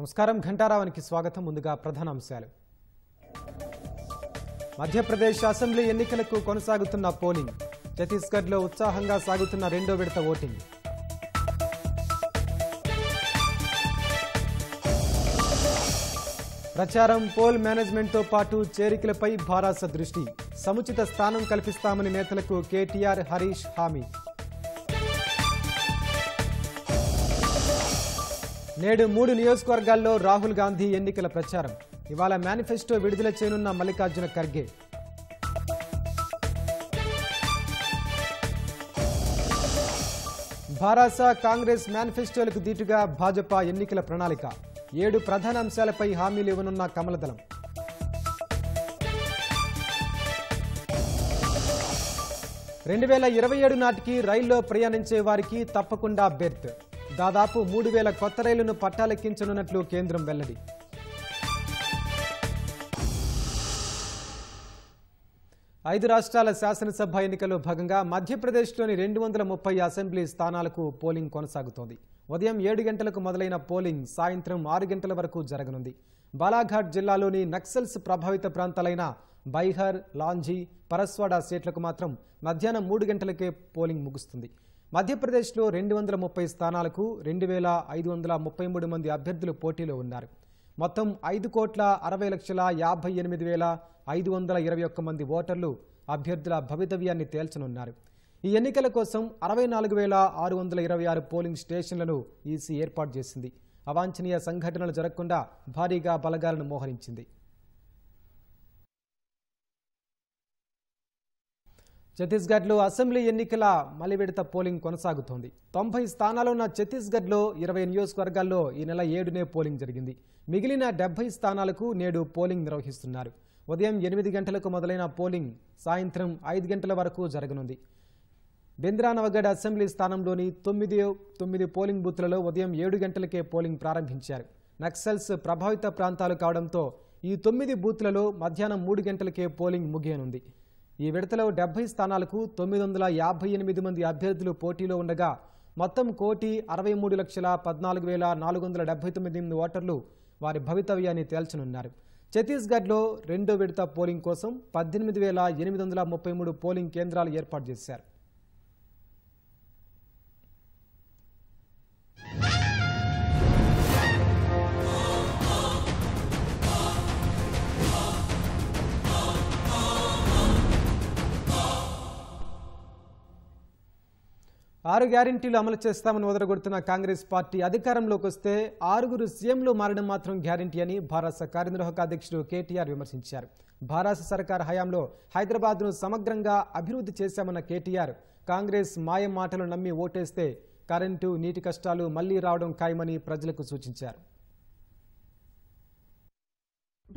నమస్కారం ఘంటారావానికి స్వాగతం ముందుగా ప్రధాన అంశాలు మధ్యప్రదేశ్ అసెంబ్లీ ఎన్నికలకు కొనసాగుతున్న పోలింగ్ ఛత్తీస్గఢ్లో ఉత్సాహంగా సాగుతున్న రెండో విడత ఓటింగ్ ప్రచారం పోల్ మేనేజ్మెంట్తో పాటు చేరికలపై భారాస దృష్టి సముచిత స్థానం కల్పిస్తామని నేతలకు కేటీఆర్ హరీష్ హామీ నేడు మూడు నియోజకవర్గాల్లో రాహుల్ గాంధీ ఎన్నికల ప్రచారం ఇవాళ మేనిఫెస్టో విడుదల చేయనున్న మల్లికార్జున ఖర్గే భారాస కాంగ్రెస్ మేనిఫెస్టోలకు దీటుగా భాజపా ఎన్నికల ప్రణాళిక ఏడు ప్రధాన అంశాలపై హామీలు ఇవ్వనున్న కమలదళం రెండు వేల ఇరవై ఏడు నాటికి రైల్లో ప్రయాణించే వారికి తప్పకుండా బెర్త్ దాదాపు మూడు వేల కొత్త రైళ్లను పట్టాలెక్కించనున్నట్లు కేంద్రం వెల్లడి ఐదు రాష్ట్రాల శాసనసభ ఎన్నికల్లో భాగంగా మధ్యప్రదేశ్లోని రెండు వందల ముప్పై అసెంబ్లీ స్థానాలకు పోలింగ్ కొనసాగుతోంది ఉదయం ఏడు గంటలకు మొదలైన పోలింగ్ సాయంత్రం ఆరు గంటల వరకు జరగనుంది బాలాఘాట్ జిల్లాలోని నక్సల్స్ ప్రభావిత ప్రాంతాలైన బైహర్ లాంజీ పరస్వాడ సీట్లకు మాత్రం మధ్యాహ్నం మూడు గంటలకే పోలింగ్ ముగుస్తుంది మధ్యప్రదేశ్లో రెండు వందల ముప్పై స్థానాలకు రెండు వేల ఐదు వందల ముప్పై మూడు మంది అభ్యర్థులు పోటీలో ఉన్నారు మొత్తం ఐదు కోట్ల అరవై లక్షల యాభై ఎనిమిది వేల ఐదు వందల ఇరవై ఒక్క మంది ఓటర్లు అభ్యర్థుల భవితవ్యాన్ని తేల్చనున్నారు ఈ ఎన్నికల కోసం అరవై నాలుగు వేల ఆరు వందల ఇరవై ఆరు పోలింగ్ స్టేషన్లను ఈసీ ఏర్పాటు చేసింది అవాంఛనీయ సంఘటనలు జరగకుండా భారీగా బలగాలను మోహరించింది ఛత్తీస్గఢ్లో అసెంబ్లీ ఎన్నికల మలివిడత పోలింగ్ కొనసాగుతోంది తొంభై స్థానాలు ఉన్న ఛత్తీస్గఢ్లో ఇరవై నియోజకవర్గాల్లో ఈ నెల ఏడునే పోలింగ్ జరిగింది మిగిలిన డెబ్బై స్థానాలకు నేడు పోలింగ్ నిర్వహిస్తున్నారు ఉదయం ఎనిమిది గంటలకు మొదలైన పోలింగ్ సాయంత్రం ఐదు గంటల వరకు జరగనుంది బెంద్రానవగడ్ అసెంబ్లీ స్థానంలోని తొమ్మిది తొమ్మిది పోలింగ్ బూత్లలో ఉదయం ఏడు గంటలకే పోలింగ్ ప్రారంభించారు నక్సల్స్ ప్రభావిత ప్రాంతాలు కావడంతో ఈ తొమ్మిది బూత్లలో మధ్యాహ్నం మూడు గంటలకే పోలింగ్ ముగియనుంది ఈ విడతలో డెబ్బై స్థానాలకు తొమ్మిది వందల యాభై ఎనిమిది మంది అభ్యర్థులు పోటీలో ఉండగా మొత్తం కోటి అరవై మూడు లక్షల పద్నాలుగు వేల నాలుగు వందల డెబ్బై తొమ్మిది ఓటర్లు వారి భవితవ్యాన్ని తేల్చనున్నారు ఛత్తీస్గఢ్లో రెండో విడత పోలింగ్ కోసం పద్దెనిమిది వేల ఎనిమిది వందల ముప్పై మూడు పోలింగ్ కేంద్రాలు ఏర్పాటు చేశారు ఆరు గ్యారంటీలు అమలు చేస్తామని వదలగొడుతున్న కాంగ్రెస్ పార్టీ అధికారంలోకి వస్తే ఆరుగురు సీఎంలు మారడం మాత్రం గ్యారంటీ అని భారత కార్యనిర్వాహక అధ్యక్షుడు కేటీఆర్ విమర్శించారు భారత సర్కార్ హయాంలో హైదరాబాద్ను సమగ్రంగా అభివృద్ధి చేశామన్న కేటీఆర్ కాంగ్రెస్ మాయ మాటలు నమ్మి ఓటేస్తే కరెంటు నీటి కష్టాలు మళ్లీ రావడం ఖాయమని ప్రజలకు సూచించారు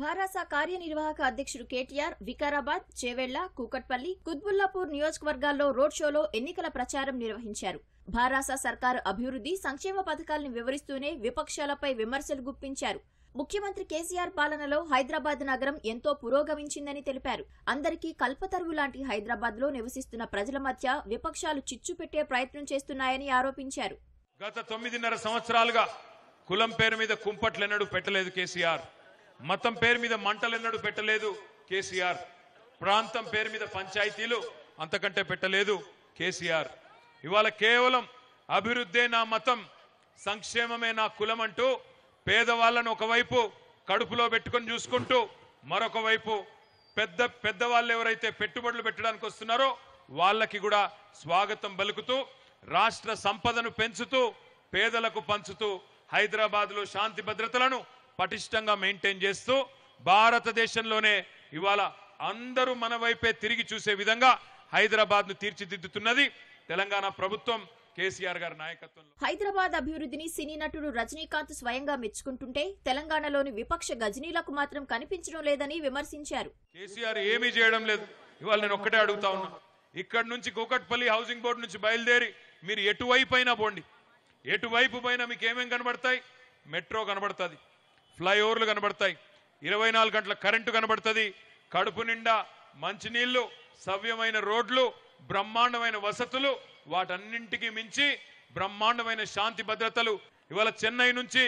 భారాసా కార్యనిర్వాహక అధ్యక్షుడు కేటీఆర్ వికారాబాద్ చేవెళ్ల కూకట్పల్లి కుద్బుల్లాపూర్ నియోజకవర్గాల్లో రోడ్ షోలో ఎన్నికల ప్రచారం నిర్వహించారు భారాసా సర్కారు అభివృద్ధి సంక్షేమ పథకాలను వివరిస్తూనే విపక్షాలపై విమర్శలు గుప్పించారు ముఖ్యమంత్రి కేసీఆర్ పాలనలో హైదరాబాద్ నగరం ఎంతో పురోగమించిందని తెలిపారు అందరికీ కల్పతరువు లాంటి హైదరాబాద్ లో నివసిస్తున్న ప్రజల మధ్య విపక్షాలు చిచ్చు పెట్టే ప్రయత్నం చేస్తున్నాయని ఆరోపించారు గత తొమ్మిదిన్నర సంవత్సరాలుగా కులం పేరు మీద కుంపట్లెన్నడూ పెట్టలేదు కేసీఆర్ మతం పేరు మీద మంటలెన్నడూ పెట్టలేదు కేసీఆర్ ప్రాంతం పేరు మీద పంచాయతీలు అంతకంటే పెట్టలేదు కేసీఆర్ ఇవాళ కేవలం అభివృద్ధే నా మతం సంక్షేమమే నా కులం అంటూ పేదవాళ్ళను ఒకవైపు కడుపులో పెట్టుకొని చూసుకుంటూ మరొక వైపు పెద్ద పెద్దవాళ్ళు ఎవరైతే పెట్టుబడులు పెట్టడానికి వస్తున్నారో వాళ్ళకి కూడా స్వాగతం పలుకుతూ రాష్ట్ర సంపదను పెంచుతూ పేదలకు పంచుతూ హైదరాబాద్లో శాంతి భద్రతలను పటిష్టంగా మెయింటైన్ చేస్తూ భారతదేశంలోనే ఇవాళ అందరూ మన వైపే తిరిగి చూసే విధంగా హైదరాబాద్ ను తీర్చిదిద్దుతున్నది తెలంగాణ ప్రభుత్వం గారి హైదరాబాద్ అభివృద్ధిని సినీ నటుడు రజనీకాంత్ స్వయంగా మెచ్చుకుంటుంటే తెలంగాణలోని విపక్ష గజనీలకు మాత్రం కనిపించడం లేదని విమర్శించారు కేసీఆర్ ఏమీ చేయడం లేదు ఇవాళ నేను ఒక్కటే అడుగుతా ఉన్నా ఇక్కడ నుంచి కూకట్పల్లి హౌసింగ్ బోర్డు నుంచి బయలుదేరి మీరు ఎటువైపు అయినా పోండి ఎటువైపు పైన మీకు ఏమేం కనబడతాయి మెట్రో కనబడుతుంది ఫ్లైఓవర్లు కనబడతాయి ఇరవై నాలుగు గంటల కరెంటు కనబడుతుంది కడుపు నిండా మంచినీళ్లు సవ్యమైన రోడ్లు బ్రహ్మాండమైన వసతులు వాటన్నింటికి మించి బ్రహ్మాండమైన శాంతి భద్రతలు ఇవాళ చెన్నై నుంచి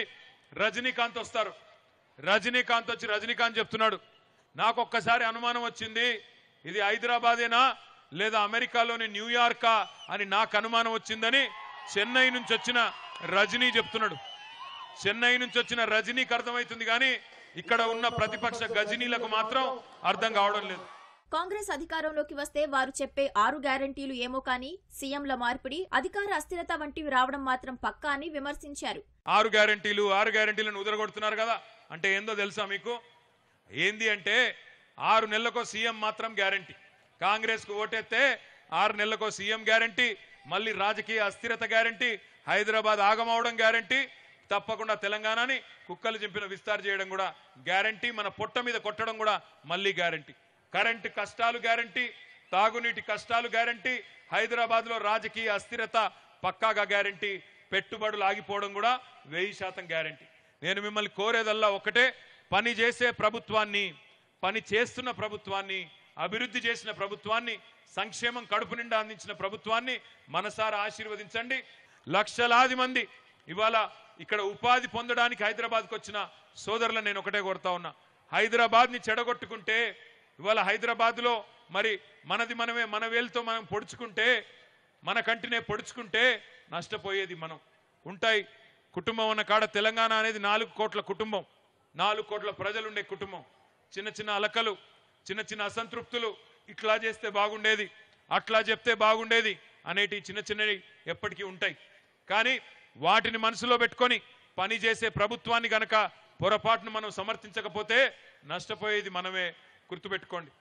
రజనీకాంత్ వస్తారు రజనీకాంత్ వచ్చి రజనీకాంత్ చెప్తున్నాడు నాకు ఒక్కసారి అనుమానం వచ్చింది ఇది హైదరాబాదేనా లేదా అమెరికాలోని న్యూయార్కా అని నాకు అనుమానం వచ్చిందని చెన్నై నుంచి వచ్చిన రజనీ చెప్తున్నాడు చెన్నై నుంచి వచ్చిన రజనీకి అర్థమవుతుంది కానీ ఇక్కడ ఉన్న ప్రతిపక్ష గజనీలకు మాత్రం అర్థం కావడం లేదు కాంగ్రెస్ అధికారంలోకి వస్తే వారు చెప్పే ఆరు గ్యారంటీలు ఏమో కానీ సీఎంల మార్పిడి అధికార అస్థిరత వంటివి రావడం మాత్రం పక్కా అని విమర్శించారు ఆరు గ్యారంటీలు ఆరు గ్యారంటీలను ఉదరగొడుతున్నారు కదా అంటే ఏందో తెలుసా మీకు ఏంది అంటే ఆరు నెలలకో సీఎం మాత్రం గ్యారంటీ కు ఓటెత్తే ఆరు నెలలకో సీఎం గ్యారంటీ మళ్ళీ రాజకీయ అస్థిరత గ్యారంటీ హైదరాబాద్ ఆగమవడం గ్యారంటీ తప్పకుండా తెలంగాణని కుక్కలు చింపిన విస్తార చేయడం కూడా గ్యారంటీ మన పొట్ట మీద కొట్టడం కూడా మళ్ళీ గ్యారంటీ కరెంటు కష్టాలు గ్యారంటీ తాగునీటి కష్టాలు గ్యారంటీ హైదరాబాద్లో రాజకీయ అస్థిరత పక్కాగా గ్యారంటీ పెట్టుబడులు ఆగిపోవడం కూడా వెయ్యి శాతం గ్యారంటీ నేను మిమ్మల్ని కోరేదల్లా ఒకటే పని చేసే ప్రభుత్వాన్ని పని చేస్తున్న ప్రభుత్వాన్ని అభివృద్ధి చేసిన ప్రభుత్వాన్ని సంక్షేమం కడుపు నిండా అందించిన ప్రభుత్వాన్ని మనసారా ఆశీర్వదించండి లక్షలాది మంది ఇవాళ ఇక్కడ ఉపాధి పొందడానికి హైదరాబాద్కు వచ్చిన సోదరులను నేను ఒకటే కోరుతా ఉన్నా హైదరాబాద్ని చెడగొట్టుకుంటే ఇవాళ హైదరాబాద్లో మరి మనది మనమే మన వేలుతో మనం పొడుచుకుంటే మన కంటినే పొడుచుకుంటే నష్టపోయేది మనం ఉంటాయి కుటుంబం ఉన్న కాడ తెలంగాణ అనేది నాలుగు కోట్ల కుటుంబం నాలుగు కోట్ల ప్రజలుండే కుటుంబం చిన్న చిన్న అలకలు చిన్న చిన్న అసంతృప్తులు ఇట్లా చేస్తే బాగుండేది అట్లా చెప్తే బాగుండేది అనేటి చిన్న చిన్నవి ఎప్పటికీ ఉంటాయి కానీ వాటిని మనసులో పెట్టుకొని పనిచేసే ప్రభుత్వాన్ని గనక పొరపాటును మనం సమర్థించకపోతే నష్టపోయేది మనమే గుర్తుపెట్టుకోండి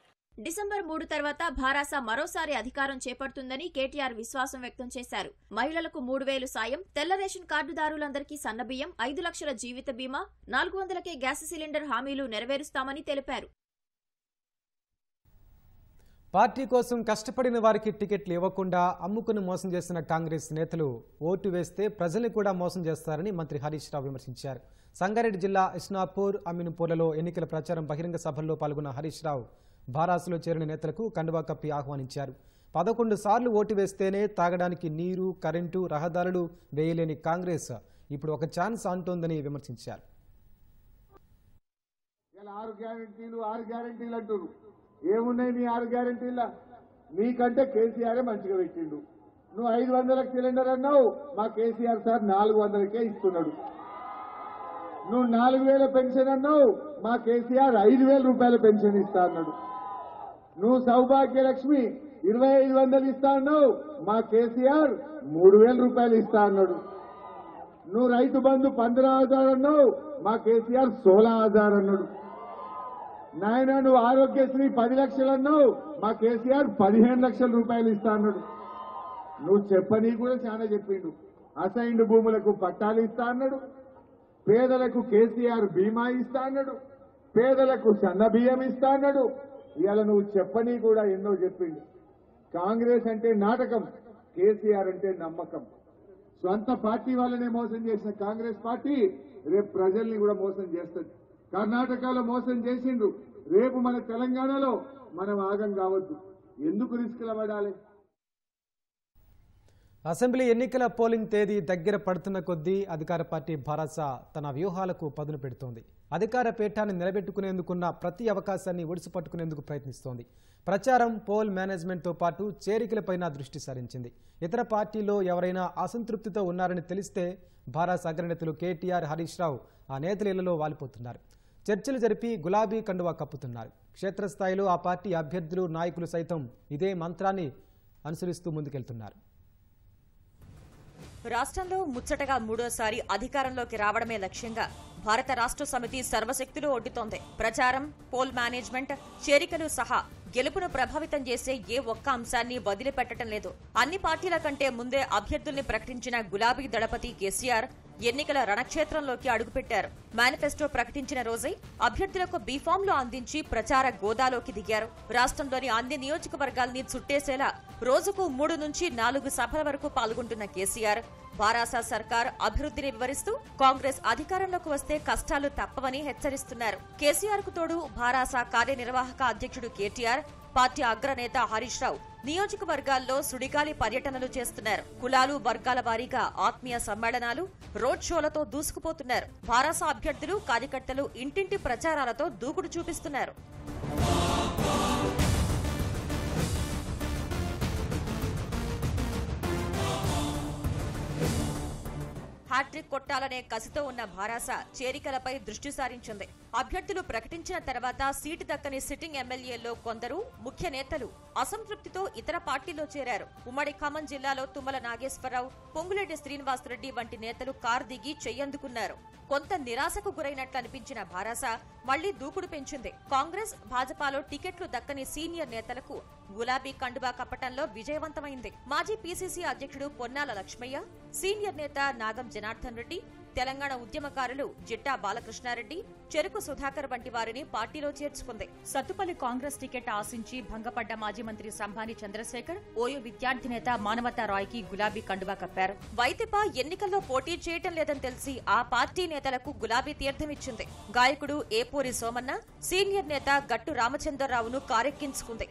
డిసెంబర్ మూడు తర్వాత భారాస మరోసారి అధికారం చేపడుతుందని కేటీఆర్ విశ్వాసం వ్యక్తం చేశారు మహిళలకు మూడు వేలు సాయం తెల్ల రేషన్ కార్డుదారులందరికీ సన్నబియ్యం ఐదు లక్షల జీవిత బీమా నాలుగు వందలకే గ్యాస్ సిలిండర్ హామీలు నెరవేరుస్తామని తెలిపారు పార్టీ కోసం కష్టపడిన వారికి టికెట్లు ఇవ్వకుండా అమ్ముకుని మోసం చేసిన కాంగ్రెస్ నేతలు ఓటు వేస్తే ప్రజల్ని కూడా మోసం చేస్తారని మంత్రి హరీష్ రావు విమర్శించారు సంగారెడ్డి జిల్లా ఇస్నాపూర్ అమీన్పూర్లలో ఎన్నికల ప్రచారం బహిరంగ సభల్లో పాల్గొన్న హరీష్ రావు భారాసులో చేరిన నేతలకు కండువా కప్పి ఆహ్వానించారు పదకొండు సార్లు ఓటు వేస్తేనే తాగడానికి నీరు కరెంటు రహదారులు వేయలేని కాంగ్రెస్ ఇప్పుడు ఒక ఛాన్స్ అంటోందని విమర్శించారు ఆరు ఏమున్నాయి మీ ఆరు గ్యారంటీలా మీకంటే కేసీఆర్ మంచిగా పెట్టిండు నువ్వు ఐదు వందలకు సిలిండర్ అన్నావు మా కేసీఆర్ సార్ నాలుగు వందలకే ఇస్తున్నాడు నువ్వు నాలుగు వేల పెన్షన్ అన్నావు మా కేసీఆర్ ఐదు వేల రూపాయల పెన్షన్ ఇస్తా అన్నాడు నువ్వు సౌభాగ్యలక్ష్మి ఇరవై ఐదు వందలు ఇస్తా అన్నావు మా కేసీఆర్ మూడు వేల రూపాయలు ఇస్తా అన్నాడు నువ్వు రైతు బంధు పంతొమ్మిది హజార్ అన్నావు మా కేసీఆర్ సోలా హజార్ అన్నాడు నాయన నువ్వు ఆరోగ్యశ్రీ పది లక్షలు అన్నావు మా కేసీఆర్ పదిహేను లక్షల రూపాయలు ఇస్తా అన్నాడు నువ్వు చెప్పని కూడా చాలా చెప్పిండు అసైన్డ్ భూములకు పట్టాలు ఇస్తా అన్నాడు పేదలకు కేసీఆర్ బీమా ఇస్తా అన్నాడు పేదలకు సన్న బియ్యం ఇస్తా అన్నాడు ఇలా నువ్వు చెప్పని కూడా ఎన్నో చెప్పిండు కాంగ్రెస్ అంటే నాటకం కేసీఆర్ అంటే నమ్మకం సొంత పార్టీ వాళ్ళనే మోసం చేసిన కాంగ్రెస్ పార్టీ రేపు ప్రజల్ని కూడా మోసం చేస్తుంది కర్ణాటకలో మోసం చేసిండు రేపు మన తెలంగాణలో మనం ఆగం కావద్దు ఎందుకు రిస్క్ పడాలి అసెంబ్లీ ఎన్నికల పోలింగ్ తేదీ దగ్గర పడుతున్న కొద్దీ అధికార పార్టీ భరోసా తన వ్యూహాలకు పదును పెడుతోంది అధికార పీఠాన్ని నిలబెట్టుకునేందుకున్న ప్రతి అవకాశాన్ని ఒడిసిపట్టుకునేందుకు ప్రయత్నిస్తోంది ప్రచారం పోల్ మేనేజ్మెంట్తో పాటు చేరికలపైన దృష్టి సారించింది ఇతర పార్టీలో ఎవరైనా అసంతృప్తితో ఉన్నారని తెలిస్తే భారత అగ్రనేతలు కేటీఆర్ హరీష్ రావు ఆ నేతల ఇళ్లలో వాలిపోతున్నారు చర్చలు జరిపి గులాబీ కండువా కప్పుతున్నారు క్షేత్రస్థాయిలో ఆ పార్టీ అభ్యర్థులు నాయకులు సైతం ఇదే మంత్రాన్ని అనుసరిస్తూ ముందుకెళ్తున్నారు రాష్ట్రంలో ముచ్చటగా మూడోసారి అధికారంలోకి రావడమే లక్ష్యంగా భారత రాష్ట్ర సమితి సర్వశక్తులు ఒడ్డుతోంది ప్రచారం పోల్ మేనేజ్మెంట్ చేరికలు సహా గెలుపును ప్రభావితం చేసే ఏ ఒక్క అంశాన్ని వదిలిపెట్టడం లేదు అన్ని పార్టీల కంటే ముందే అభ్యర్థుల్ని ప్రకటించిన గులాబీ దళపతి కేసీఆర్ ఎన్నికల రణక్షేత్రంలోకి అడుగుపెట్టారు మేనిఫెస్టో ప్రకటించిన రోజై అభ్యర్థులకు బీఫామ్ లో అందించి ప్రచార గోదాలోకి దిగారు రాష్ట్రంలోని అన్ని నియోజకవర్గాల్ని చుట్టేసేలా రోజుకు మూడు నుంచి నాలుగు సభల వరకు పాల్గొంటున్న కేసీఆర్ బారాసా సర్కార్ అభివృద్ధిని వివరిస్తూ కాంగ్రెస్ అధికారంలోకి వస్తే కష్టాలు తప్పవని హెచ్చరిస్తున్నారు కేసీఆర్ కు తోడు బారాసా కార్యనిర్వాహక అధ్యక్షుడు కేటీఆర్ పార్టీ అగ్రనేత హరీష్ రావు నియోజకవర్గాల్లో సుడిగాలి పర్యటనలు చేస్తున్నారు కులాలు వర్గాల వారీగా ఆత్మీయ సమ్మేళనాలు రోడ్ షోలతో దూసుకుపోతున్నారు భారస అభ్యర్థులు కార్యకర్తలు ఇంటింటి ప్రచారాలతో దూకుడు చూపిస్తున్నారు హ్యాట్రిక్ కొట్టాలనే కసితో ఉన్న భారాస చేరికలపై దృష్టి సారించింది అభ్యర్థులు ప్రకటించిన తర్వాత సీటు దక్కని సిట్టింగ్ ఎమ్మెల్యేల్లో కొందరు ముఖ్య నేతలు అసంతృప్తితో ఇతర పార్టీలో చేరారు ఉమ్మడి ఖమ్మం జిల్లాలో తుమ్మల నాగేశ్వరరావు పొంగులెడ్డి శ్రీనివాసరెడ్డి వంటి నేతలు కారు దిగి చెయ్యందుకున్నారు కొంత నిరాశకు గురైనట్లు అనిపించిన భారాస మళ్లీ దూకుడు పెంచింది కాంగ్రెస్ భాజపాలో టికెట్లు దక్కని సీనియర్ నేతలకు గులాబీ కండువా కప్పటంలో విజయవంతమైంది మాజీ పీసీసీ అధ్యక్షుడు పొన్నాల లక్ష్మయ్య సీనియర్ నేత నాగం జనార్దన్ రెడ్డి తెలంగాణ ఉద్యమకారులు జిట్టా బాలకృష్ణారెడ్డి చెరుకు సుధాకర్ వంటి వారిని పార్టీలో చేర్చుకుంది సత్తుపల్లి కాంగ్రెస్ టికెట్ ఆశించి భంగపడ్డ మాజీ మంత్రి సంభాని చంద్రశేఖర్ ఓయో విద్యార్థి నేత మానవతా కి గులాబీ కండువా కప్పారు వైద్యప ఎన్నికల్లో పోటీ చేయటం లేదని తెలిసి ఆ పార్టీ నేతలకు గులాబీ తీర్థమిచ్చింది గాయకుడు ఏపూరి సోమన్న సీనియర్ నేత గట్టు రామచంద్రరావును కారెక్కించుకుంది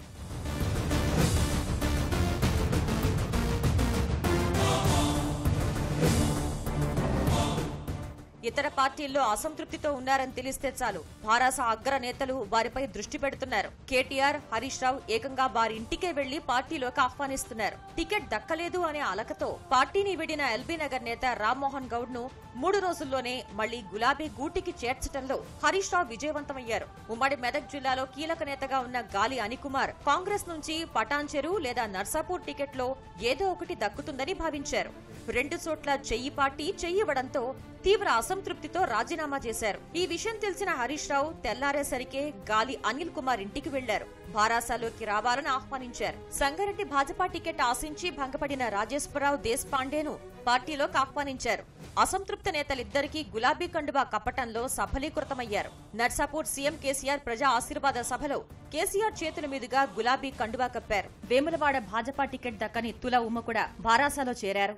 ఇతర పార్టీల్లో అసంతృప్తితో ఉన్నారని తెలిస్తే చాలు భారాస అగ్ర నేతలు వారిపై దృష్టి పెడుతున్నారు కేటీఆర్ హరీష్ రావు ఏకంగా వారి ఇంటికే వెళ్లి పార్టీలోకి ఆహ్వానిస్తున్నారు టికెట్ దక్కలేదు అనే అలకతో పార్టీని విడిన ఎల్బీ నగర్ నేత రామ్మోహన్ గౌడ్ ను మూడు రోజుల్లోనే మళ్లీ గులాబీ గూటికి చేర్చడంలో హరీష్ రావు విజయవంతమయ్యారు ఉమ్మడి మెదక్ జిల్లాలో కీలక నేతగా ఉన్న గాలి అనికుమార్ కాంగ్రెస్ నుంచి పటాన్చెరు లేదా నర్సాపూర్ టికెట్లో ఏదో ఒకటి దక్కుతుందని భావించారు రెండు చోట్ల చెయ్యి పార్టీ చెయ్యివ్వడంతో తీవ్ర అసంతృప్తితో రాజీనామా చేశారు ఈ విషయం తెలిసిన హరీష్ రావు తెల్లారేసరికే గాలి అనిల్ కుమార్ ఇంటికి వెళ్లారు భారాసాలోకి రావాలని ఆహ్వానించారు సంగారెడ్డి భాజపా టికెట్ ఆశించి భంగపడిన రాజేశ్వరరావు దేశ్పాండేను పార్టీలోకి ఆహ్వానించారు అసంతృప్త నేతలిద్దరికీ గులాబీ కండువా కప్పటంలో సఫలీకృతమయ్యారు నర్సాపూర్ సీఎం కేసీఆర్ ప్రజా ఆశీర్వాద సభలో కేసీఆర్ చేతుల మీదుగా గులాబీ కండువా కప్పారు వేములవాడ భాజపా టికెట్ దక్కని తుల ఉమ్మ కూడా భారాసాలో చేరారు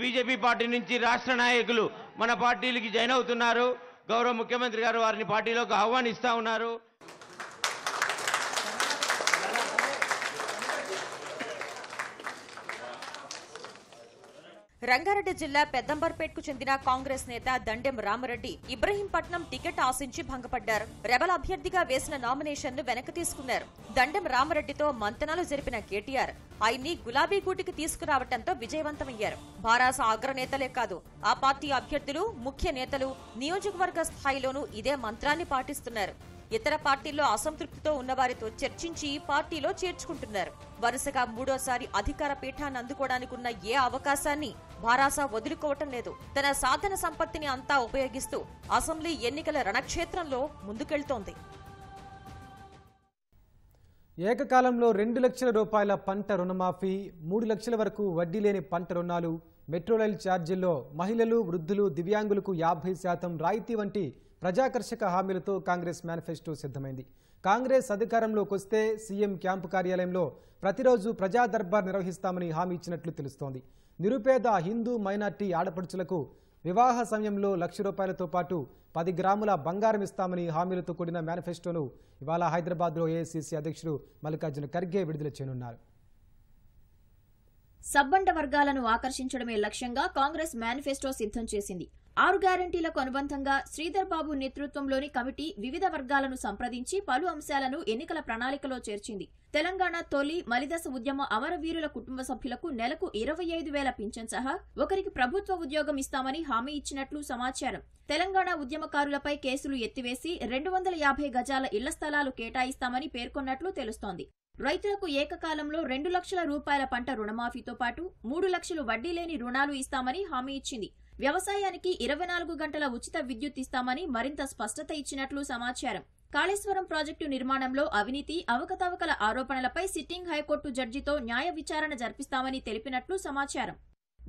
బీజేపీ పార్టీ నుంచి రాష్ట్ర నాయకులు మన పార్టీలకి జాయిన్ అవుతున్నారు గౌరవ ముఖ్యమంత్రి గారు వారిని పార్టీలోకి ఆహ్వానిస్తూ ఉన్నారు రంగారెడ్డి జిల్లా పెద్దంబర్పేట్కు చెందిన కాంగ్రెస్ నేత దండెం రామరెడ్డి ఇబ్రహీంపట్నం టికెట్ ఆశించి భంగపడ్డారు రెబల్ అభ్యర్థిగా వేసిన నామినేషన్ ను వెనక్కి తీసుకున్నారు దండెం రామరెడ్డితో మంతనాలు జరిపిన కేటీఆర్ ఆయన్ని గులాబీ గూటికి తీసుకురావడంతో విజయవంతమయ్యారు భారాస అగ్రనేతలే కాదు ఆ పార్టీ అభ్యర్థులు ముఖ్య నేతలు నియోజకవర్గ స్థాయిలోనూ ఇదే మంత్రాన్ని పాటిస్తున్నారు ఇతర పార్టీల్లో అసంతృప్తితో ఉన్నవారితో చర్చించి పార్టీలో చేర్చుకుంటున్నారు వరుసగా మూడోసారి అధికార పీఠాన్ని అందుకోవడానికి ఉన్న ఏ అవకాశాన్ని భారాసా వదులుకోవటం లేదు తన సాధన సంపత్తిని అంతా ఉపయోగిస్తూ అసెంబ్లీ ఎన్నికల రణక్షేత్రంలో ముందుకెళ్తోంది ఏకకాలంలో రెండు లక్షల రూపాయల పంట రుణమాఫీ మూడు లక్షల వరకు వడ్డీ లేని పంట రుణాలు మెట్రోరైల్ ఛార్జీల్లో మహిళలు వృద్ధులు దివ్యాంగులకు యాభై శాతం రాయితీ వంటి ప్రజాకర్షక హామీలతో కాంగ్రెస్ మేనిఫెస్టో సిద్ధమైంది కాంగ్రెస్ అధికారంలోకి వస్తే సీఎం క్యాంపు కార్యాలయంలో ప్రతిరోజు ప్రజా దర్బార్ నిర్వహిస్తామని హామీ ఇచ్చినట్లు తెలుస్తోంది నిరుపేద హిందూ మైనార్టీ ఆడపడుచులకు వివాహ సమయంలో లక్ష రూపాయలతో పాటు పది గ్రాముల బంగారం ఇస్తామని హామీలతో కూడిన మేనిఫెస్టోను ఇవాళ హైదరాబాద్లో ఏఐసీసీ అధ్యక్షుడు మల్లికార్జున ఖర్గే విడుదల చేయనున్నారు సబ్బండ వర్గాలను ఆకర్షించడమే లక్ష్యంగా కాంగ్రెస్ మేనిఫెస్టో సిద్ధం చేసింది ఆరు గ్యారంటీలకు అనుబంధంగా శ్రీధర్ బాబు నేతృత్వంలోని కమిటీ వివిధ వర్గాలను సంప్రదించి పలు అంశాలను ఎన్నికల ప్రణాళికలో చేర్చింది తెలంగాణ తొలి మలిదశ ఉద్యమ అమరవీరుల కుటుంబ సభ్యులకు నెలకు ఇరవై ఐదు వేల పింఛన్ సహా ఒకరికి ప్రభుత్వ ఉద్యోగం ఇస్తామని హామీ ఇచ్చినట్లు సమాచారం తెలంగాణ ఉద్యమకారులపై కేసులు ఎత్తివేసి రెండు వందల యాభై గజాల ఇళ్ల స్థలాలు కేటాయిస్తామని పేర్కొన్నట్లు తెలుస్తోంది రైతులకు ఏకకాలంలో రెండు లక్షల రూపాయల పంట రుణమాఫీతో పాటు మూడు లక్షలు వడ్డీ లేని రుణాలు ఇస్తామని హామీ ఇచ్చింది వ్యవసాయానికి ఇరవై నాలుగు గంటల ఉచిత విద్యుత్ ఇస్తామని మరింత స్పష్టత ఇచ్చినట్లు సమాచారం కాళేశ్వరం ప్రాజెక్టు నిర్మాణంలో అవినీతి అవకతవకల ఆరోపణలపై సిట్టింగ్ హైకోర్టు జడ్జితో న్యాయ విచారణ జరిపిస్తామని తెలిపినట్లు సమాచారం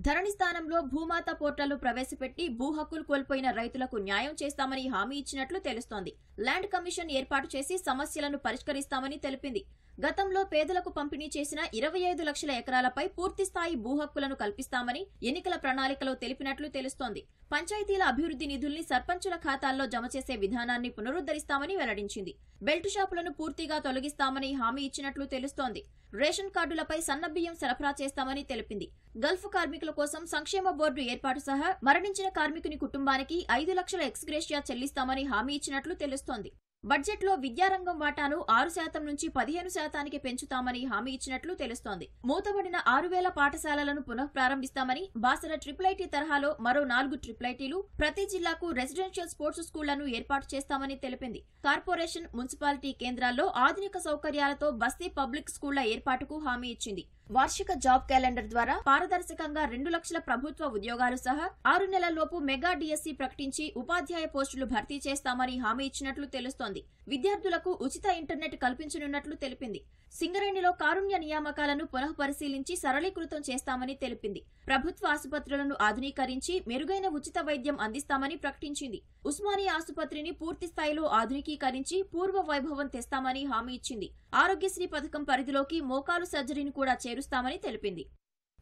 ధరణి స్థానంలో భూమాత పోర్టల్ను ప్రవేశపెట్టి భూ హక్కులు కోల్పోయిన రైతులకు న్యాయం చేస్తామని హామీ ఇచ్చినట్లు తెలుస్తోంది ల్యాండ్ కమిషన్ ఏర్పాటు చేసి సమస్యలను పరిష్కరిస్తామని తెలిపింది గతంలో పేదలకు పంపిణీ చేసిన ఇరవై ఐదు లక్షల ఎకరాలపై పూర్తిస్థాయి భూ హక్కులను కల్పిస్తామని ఎన్నికల ప్రణాళికలో తెలిపినట్లు తెలుస్తోంది పంచాయతీల అభివృద్ధి నిధుల్ని సర్పంచుల ఖాతాల్లో జమ చేసే విధానాన్ని పునరుద్ధరిస్తామని వెల్లడించింది బెల్ట్ షాపులను పూర్తిగా తొలగిస్తామని హామీ ఇచ్చినట్లు తెలుస్తోంది రేషన్ కార్డులపై సన్నబియ్యం సరఫరా చేస్తామని తెలిపింది గల్ఫ్ కార్మికుల కోసం సంక్షేమ బోర్డు ఏర్పాటు సహా మరణించిన కార్మికుని కుటుంబానికి ఐదు లక్షల ఎక్స్గ్రేషియా చెల్లిస్తామని హామీ ఇచ్చినట్లు తెలుస్తోంది బడ్జెట్లో విద్యారంగం వాటాను ఆరు శాతం నుంచి పదిహేను శాతానికి పెంచుతామని హామీ ఇచ్చినట్లు తెలుస్తోంది మూతబడిన ఆరు వేల పాఠశాలలను పునఃప్రారంభిస్తామని బాసర ట్రిపుల్ ఐటీ తరహాలో మరో నాలుగు ట్రిపుల్ ఐటీలు ప్రతి జిల్లాకు రెసిడెన్షియల్ స్పోర్ట్స్ స్కూళ్లను ఏర్పాటు చేస్తామని తెలిపింది కార్పొరేషన్ మున్సిపాలిటీ కేంద్రాల్లో ఆధునిక సౌకర్యాలతో బస్తీ పబ్లిక్ స్కూళ్ల ఏర్పాటుకు హామీ ఇచ్చింది వార్షిక జాబ్ క్యాలెండర్ ద్వారా పారదర్శకంగా రెండు లక్షల ప్రభుత్వ ఉద్యోగాలు సహా ఆరు నెలల్లోపు మెగా డిఎస్సీ ప్రకటించి ఉపాధ్యాయ పోస్టులు భర్తీ చేస్తామని హామీ ఇచ్చినట్లు తెలుస్తోంది విద్యార్థులకు ఉచిత ఇంటర్నెట్ కల్పించనున్నట్లు తెలిపింది సింగరేణిలో కారుణ్య నియామకాలను పునఃపరిశీలించి సరళీకృతం చేస్తామని తెలిపింది ప్రభుత్వ ఆసుపత్రులను ఆధునీకరించి మెరుగైన ఉచిత వైద్యం అందిస్తామని ప్రకటించింది ఉస్మానియా ఆసుపత్రిని పూర్తి స్థాయిలో ఆధునికీకరించి పూర్వ వైభవం తెస్తామని హామీ ఇచ్చింది ఆరోగ్యశ్రీ పథకం పరిధిలోకి మోకాలు సర్జరీని కూడా చేరు చేరుస్తామని తెలిపింది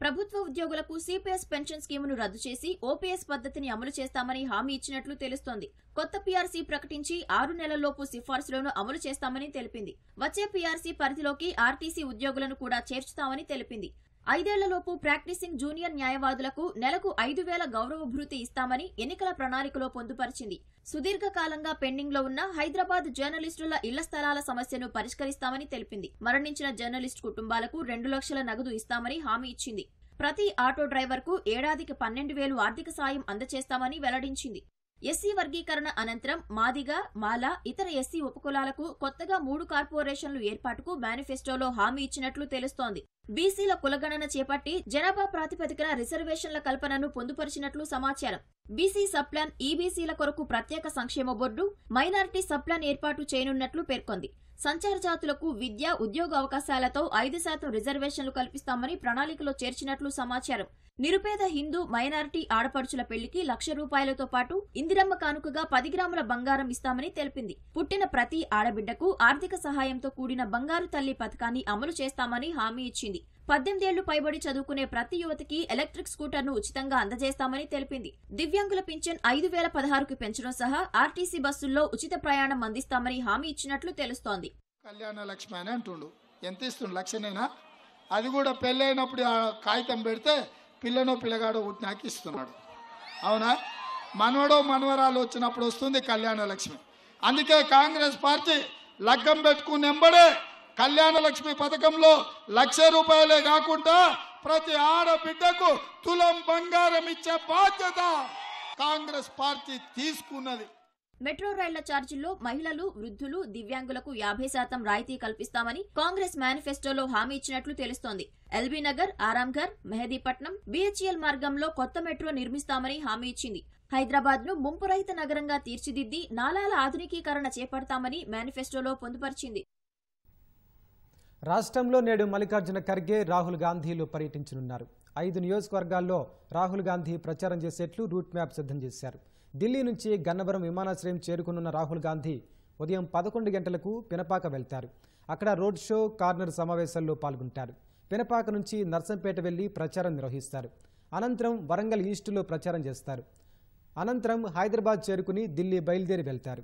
ప్రభుత్వ ఉద్యోగులకు సిపిఎస్ పెన్షన్ స్కీమును రద్దు చేసి ఓపీఎస్ పద్ధతిని అమలు చేస్తామని హామీ ఇచ్చినట్లు తెలుస్తోంది కొత్త పీఆర్సీ ప్రకటించి ఆరు నెలల్లోపు సిఫార్సులను అమలు చేస్తామని తెలిపింది వచ్చే పీఆర్సీ పరిధిలోకి ఆర్టీసీ ఉద్యోగులను కూడా చేర్చుతామని తెలిపింది ఐదేళ్లలోపు ప్రాక్టీసింగ్ జూనియర్ న్యాయవాదులకు నెలకు ఐదు వేల గౌరవ భృతి ఇస్తామని ఎన్నికల ప్రణాళికలో పొందుపరిచింది సుదీర్ఘకాలంగా పెండింగ్ లో ఉన్న హైదరాబాద్ జర్నలిస్టుల ఇళ్ల స్థలాల సమస్యను పరిష్కరిస్తామని తెలిపింది మరణించిన జర్నలిస్ట్ కుటుంబాలకు రెండు లక్షల నగదు ఇస్తామని హామీ ఇచ్చింది ప్రతి ఆటో డ్రైవర్కు ఏడాదికి పన్నెండు వేలు ఆర్థిక సాయం అందచేస్తామని వెల్లడించింది ఎస్సీ వర్గీకరణ అనంతరం మాదిగ మాల ఇతర ఎస్సీ ఉపకులాలకు కొత్తగా మూడు కార్పొరేషన్లు ఏర్పాటుకు మేనిఫెస్టోలో హామీ ఇచ్చినట్లు తెలుస్తోంది బీసీల కులగణన చేపట్టి జనాభా ప్రాతిపదికన రిజర్వేషన్ల కల్పనను పొందుపరిచినట్లు సమాచారం బీసీ సబ్ప్లాన్ ఈబీసీల కొరకు ప్రత్యేక సంక్షేమ బోర్డు మైనారిటీ సబ్ప్లాన్ ఏర్పాటు చేయనున్నట్లు పేర్కొంది సంచార జాతులకు విద్య ఉద్యోగ అవకాశాలతో ఐదు శాతం రిజర్వేషన్లు కల్పిస్తామని ప్రణాళికలో చేర్చినట్లు సమాచారం నిరుపేద హిందూ మైనారిటీ ఆడపడుచుల పెళ్లికి లక్ష రూపాయలతో పాటు ఇందిరమ్మ కానుకగా పది గ్రాముల బంగారం ఇస్తామని తెలిపింది పుట్టిన ప్రతి ఆడబిడ్డకు ఆర్థిక సహాయంతో కూడిన బంగారు తల్లి పథకాన్ని అమలు చేస్తామని హామీ ఇచ్చింది ఏళ్లు పైబడి చదువుకునే ప్రతి యువతికి ఎలక్ట్రిక్ స్కూటర్ను ఉచితంగా అందజేస్తామని తెలిపింది దివ్యాంగుల పింఛన్ ఐదు వేల పదహారుకు పెంచడం సహా ఆర్టీసీ బస్సుల్లో ఉచిత ప్రయాణం అందిస్తామని హామీ ఇచ్చినట్లు తెలుస్తోంది కళ్యాణ లక్ష్మి అని అంటుండు ఎంత ఇస్తుండు లక్షనేనా అది కూడా పెళ్ళైనప్పుడు కాగితం పెడితే పిల్లనో పిల్లగాడో నాకు ఇస్తున్నాడు అవునా మనవడో మనవరాలు వచ్చినప్పుడు వస్తుంది కళ్యాణ లక్ష్మి అందుకే కాంగ్రెస్ పార్టీ లగ్గం పెట్టుకుని ఎంబడే కళ్యాణ లక్ష్మి పథకంలో లక్ష రూపాయలే కాకుండా ప్రతి ఆడబిడ్డకు తులం బంగారం ఇచ్చే బాధ్యత కాంగ్రెస్ పార్టీ తీసుకున్నది మెట్రో రైళ్ల ఛార్జీల్లో మహిళలు వృద్ధులు దివ్యాంగులకు యాభై శాతం రాయితీ కల్పిస్తామని కాంగ్రెస్ మేనిఫెస్టోలో హామీ ఇచ్చినట్లు తెలుస్తోంది ఎల్బీ నగర్ ఆరాంఘర్ మెహదీపట్నం బీహెచ్ఎల్ మార్గంలో కొత్త మెట్రో నిర్మిస్తామని హామీ ఇచ్చింది హైదరాబాద్ ను ముంపురహిత నగరంగా తీర్చిదిద్ది నాలాల ఆధునికీకరణ చేపడతామని మేనిఫెస్టోలో పొందుపరిచింది రాష్ట్రంలో నేడు మల్లికార్జున ఖర్గే రాహుల్ గాంధీలు పర్యటించనున్నారు ఐదు నియోజకవర్గాల్లో రాహుల్ గాంధీ ప్రచారం చేసేట్లు రూట్ మ్యాప్ సిద్ధం చేశారు ఢిల్లీ నుంచి గన్నవరం విమానాశ్రయం చేరుకునున్న రాహుల్ గాంధీ ఉదయం పదకొండు గంటలకు పినపాక వెళ్తారు అక్కడ రోడ్ షో కార్నర్ సమావేశాల్లో పాల్గొంటారు పినపాక నుంచి నర్సంపేట వెళ్లి ప్రచారం నిర్వహిస్తారు అనంతరం వరంగల్ ఈస్టులో ప్రచారం చేస్తారు అనంతరం హైదరాబాద్ చేరుకుని ఢిల్లీ బయలుదేరి వెళ్తారు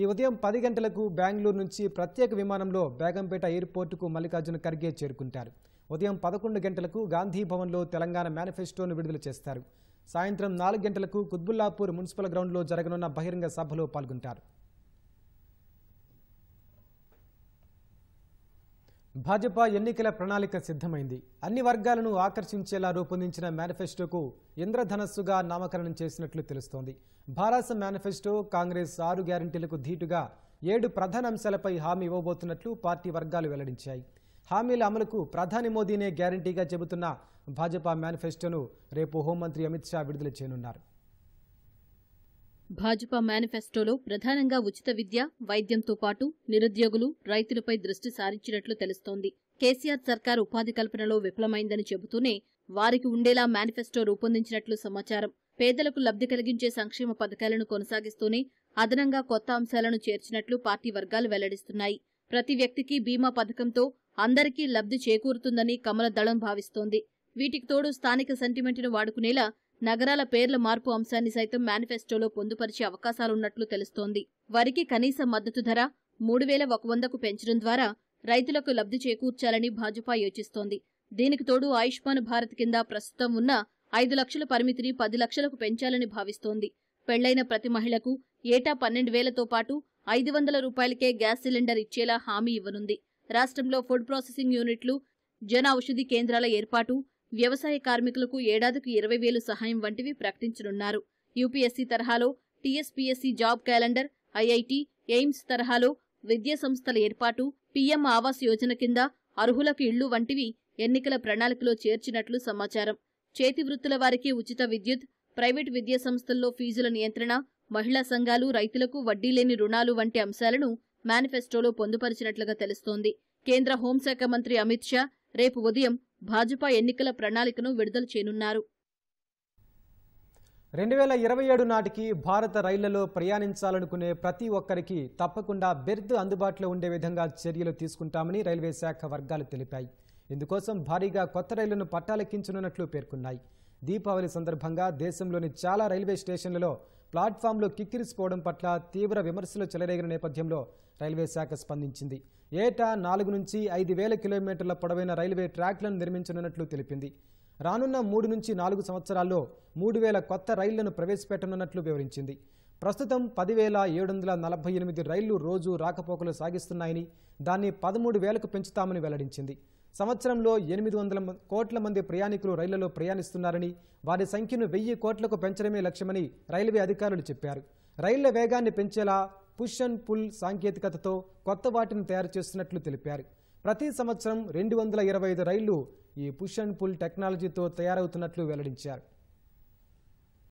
ఈ ఉదయం పది గంటలకు బెంగళూరు నుంచి ప్రత్యేక విమానంలో బేగంపేట ఎయిర్పోర్టుకు మల్లికార్జున ఖర్గే చేరుకుంటారు ఉదయం పదకొండు గంటలకు గాంధీ భవన్లో తెలంగాణ మేనిఫెస్టోను విడుదల చేస్తారు సాయంత్రం నాలుగు గంటలకు కుత్బుల్లాపూర్ మున్సిపల్ గ్రౌండ్లో జరగనున్న బహిరంగ సభలో పాల్గొంటారు భాజపా ఎన్నికల ప్రణాళిక సిద్ధమైంది అన్ని వర్గాలను ఆకర్షించేలా రూపొందించిన మేనిఫెస్టోకు ఇంద్రధనస్సుగా నామకరణం చేసినట్లు తెలుస్తోంది భారత మేనిఫెస్టో కాంగ్రెస్ ఆరు గ్యారంటీలకు ధీటుగా ఏడు ప్రధాన అంశాలపై హామీ ఇవ్వబోతున్నట్లు పార్టీ వర్గాలు వెల్లడించాయి హామీల అమలుకు ప్రధాని మోదీనే గ్యారంటీగా చెబుతున్న భాజపా మేనిఫెస్టోను రేపు హోంమంత్రి అమిత్ షా విడుదల చేయనున్నారు భాజపా మేనిఫెస్టోలో ప్రధానంగా ఉచిత విద్య వైద్యంతో పాటు నిరుద్యోగులు రైతులపై దృష్టి సారించినట్లు తెలుస్తోంది కేసీఆర్ సర్కార్ ఉపాధి కల్పనలో విఫలమైందని చెబుతూనే వారికి ఉండేలా మేనిఫెస్టో రూపొందించినట్లు సమాచారం పేదలకు లబ్ది కలిగించే సంక్షేమ పథకాలను కొనసాగిస్తూనే అదనంగా కొత్త అంశాలను చేర్చినట్లు పార్టీ వర్గాలు వెల్లడిస్తున్నాయి ప్రతి వ్యక్తికి బీమా పథకంతో అందరికీ లబ్ది చేకూరుతుందని కమల దళం భావిస్తోంది వీటికి తోడు స్థానిక సెంటిమెంట్ను వాడుకునేలా నగరాల పేర్ల మార్పు అంశాన్ని సైతం మేనిఫెస్టోలో పొందుపరిచే అవకాశాలున్నట్లు తెలుస్తోంది వరికి కనీస మద్దతు ధర మూడు వేల ఒక వందకు పెంచడం ద్వారా రైతులకు లబ్ధి చేకూర్చాలని భాజపా యోచిస్తోంది దీనికి తోడు ఆయుష్మాన్ భారత్ కింద ప్రస్తుతం ఉన్న ఐదు లక్షల పరిమితిని పది లక్షలకు పెంచాలని భావిస్తోంది పెళ్లైన ప్రతి మహిళకు ఏటా పన్నెండు వేలతో పాటు ఐదు వందల రూపాయలకే గ్యాస్ సిలిండర్ ఇచ్చేలా హామీ ఇవ్వనుంది రాష్ట్రంలో ఫుడ్ ప్రాసెసింగ్ యూనిట్లు జన ఔషధి కేంద్రాల ఏర్పాటు వ్యవసాయ కార్మికులకు ఏడాదికి ఇరవై వేలు సహాయం వంటివి ప్రకటించనున్నారు యూపీఎస్సీ తరహాలో TSPSC job calendar IIT AIIMS తరహాలో విద్యా సంస్థల ఏర్పాటు పీఎం ఆవాస్ యోజన కింద అర్హులకు ఇళ్లు వంటివి ఎన్నికల ప్రణాళికలో చేర్చినట్లు సమాచారం చేతి వృత్తుల వారికి ఉచిత విద్యుత్ ప్రైవేట్ విద్యా సంస్థల్లో ఫీజుల నియంత్రణ మహిళా సంఘాలు రైతులకు వడ్డీ లేని రుణాలు వంటి అంశాలను మేనిఫెస్టోలో పొందుపరిచినట్లుగా తెలుస్తోంది కేంద్ర హోంశాఖ మంత్రి అమిత్ షా రేపు ఉదయం భాజపా ఎన్నికల ప్రణాళికను విడుదల చేయనున్నారు రెండు వేల ఇరవై ఏడు నాటికి భారత రైళ్లలో ప్రయాణించాలనుకునే ప్రతి ఒక్కరికి తప్పకుండా బెర్త్ అందుబాటులో ఉండే విధంగా చర్యలు తీసుకుంటామని రైల్వే శాఖ వర్గాలు తెలిపాయి ఇందుకోసం భారీగా కొత్త రైళ్లను పట్టాలెక్కించనున్నట్లు పేర్కొన్నాయి దీపావళి సందర్భంగా దేశంలోని చాలా రైల్వే స్టేషన్లలో ప్లాట్ఫామ్లో కిక్కిరిసిపోవడం పట్ల తీవ్ర విమర్శలు చెలరేగిన నేపథ్యంలో రైల్వే శాఖ స్పందించింది ఏటా నాలుగు నుంచి ఐదు వేల కిలోమీటర్ల పొడవైన రైల్వే ట్రాక్లను నిర్మించనున్నట్లు తెలిపింది రానున్న మూడు నుంచి నాలుగు సంవత్సరాల్లో మూడు వేల కొత్త రైళ్లను ప్రవేశపెట్టనున్నట్లు వివరించింది ప్రస్తుతం పదివేల ఏడు వందల నలభై ఎనిమిది రైళ్లు రోజు రాకపోకలు సాగిస్తున్నాయని దాన్ని పదమూడు వేలకు పెంచుతామని వెల్లడించింది సంవత్సరంలో ఎనిమిది వందల కోట్ల మంది ప్రయాణికులు రైళ్లలో ప్రయాణిస్తున్నారని వారి సంఖ్యను వెయ్యి కోట్లకు పెంచడమే లక్ష్యమని రైల్వే అధికారులు చెప్పారు రైళ్ల వేగాన్ని పెంచేలా పుష్ అండ్ పుల్ సాంకేతికతతో కొత్త వాటిని తయారు చేస్తున్నట్లు తెలిపారు ప్రతి సంవత్సరం రెండు వందల ఇరవై ఐదు రైళ్లు ఈ పుష్ అండ్ పుల్ టెక్నాలజీతో తయారవుతున్నట్లు వెల్లడించారు